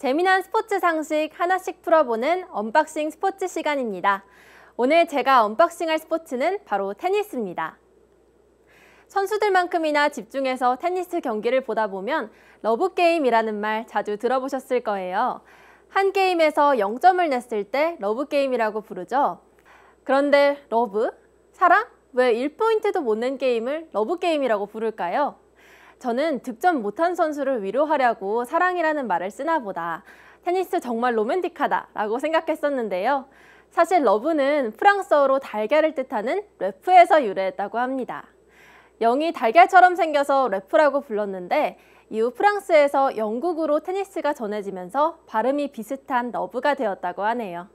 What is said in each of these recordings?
재미난 스포츠 상식 하나씩 풀어보는 언박싱 스포츠 시간입니다. 오늘 제가 언박싱할 스포츠는 바로 테니스입니다. 선수들만큼이나 집중해서 테니스 경기를 보다 보면 러브게임이라는 말 자주 들어보셨을 거예요. 한 게임에서 0점을 냈을 때 러브게임이라고 부르죠. 그런데 러브? 사랑? 왜 1포인트도 못 낸 게임을 러브게임이라고 부를까요? 저는 득점 못한 선수를 위로하려고 사랑이라는 말을 쓰나 보다. 테니스 정말 로맨틱하다라고 생각했었는데요. 사실 러브는 프랑스어로 달걀을 뜻하는 래프에서 유래했다고 합니다. 영이 달걀처럼 생겨서 래프라고 불렀는데 이후 프랑스에서 영국으로 테니스가 전해지면서 발음이 비슷한 러브가 되었다고 하네요.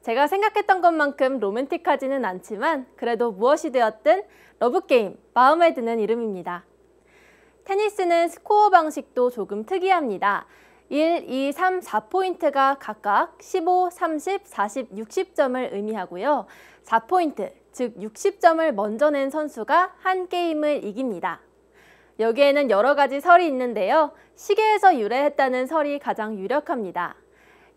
제가 생각했던 것만큼 로맨틱하지는 않지만 그래도 무엇이 되었든 러브게임, 마음에 드는 이름입니다. 테니스는 스코어 방식도 조금 특이합니다. 1, 2, 3, 4포인트가 각각 15, 30, 40, 60점을 의미하고요. 4포인트, 즉 60점을 먼저 낸 선수가 한 게임을 이깁니다. 여기에는 여러 가지 설이 있는데요. 시계에서 유래했다는 설이 가장 유력합니다.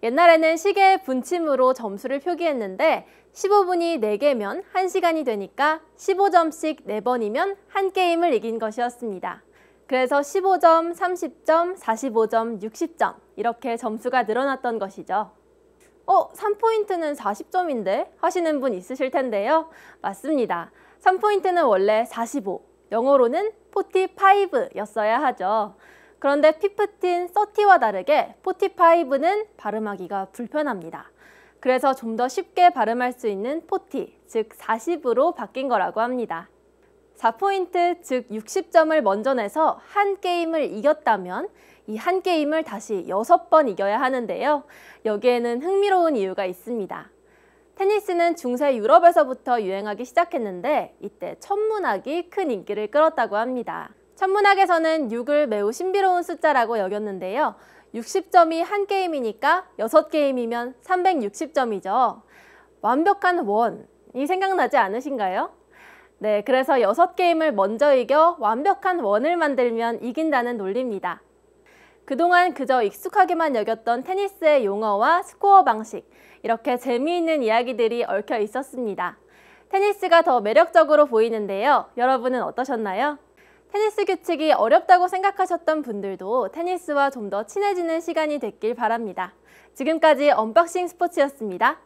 옛날에는 시계의 분침으로 점수를 표기했는데 15분이 4개면 1시간이 되니까 15점씩 4번이면 한 게임을 이긴 것이었습니다. 그래서 15점, 30점, 45점, 60점 이렇게 점수가 늘어났던 것이죠. 어? 3포인트는 40점인데? 하시는 분 있으실 텐데요. 맞습니다. 3포인트는 원래 45, 영어로는 45였어야 하죠. 그런데 피프틴, 서티와 다르게 45는 발음하기가 불편합니다. 그래서 좀 더 쉽게 발음할 수 있는 포티, 즉 40으로 바뀐 거라고 합니다. 4포인트 즉 60점을 먼저 내서 한 게임을 이겼다면 이 한 게임을 다시 6번 이겨야 하는데요. 여기에는 흥미로운 이유가 있습니다. 테니스는 중세 유럽에서부터 유행하기 시작했는데 이때 천문학이 큰 인기를 끌었다고 합니다. 천문학에서는 6을 매우 신비로운 숫자라고 여겼는데요. 60점이 한 게임이니까 6게임이면 360점이죠. 완벽한 원이 생각나지 않으신가요? 네, 그래서 6게임을 먼저 이겨 완벽한 원을 만들면 이긴다는 논리입니다. 그동안 그저 익숙하게만 여겼던 테니스의 용어와 스코어 방식, 이렇게 재미있는 이야기들이 얽혀 있었습니다. 테니스가 더 매력적으로 보이는데요. 여러분은 어떠셨나요? 테니스 규칙이 어렵다고 생각하셨던 분들도 테니스와 좀 더 친해지는 시간이 됐길 바랍니다. 지금까지 언박싱 스포츠였습니다.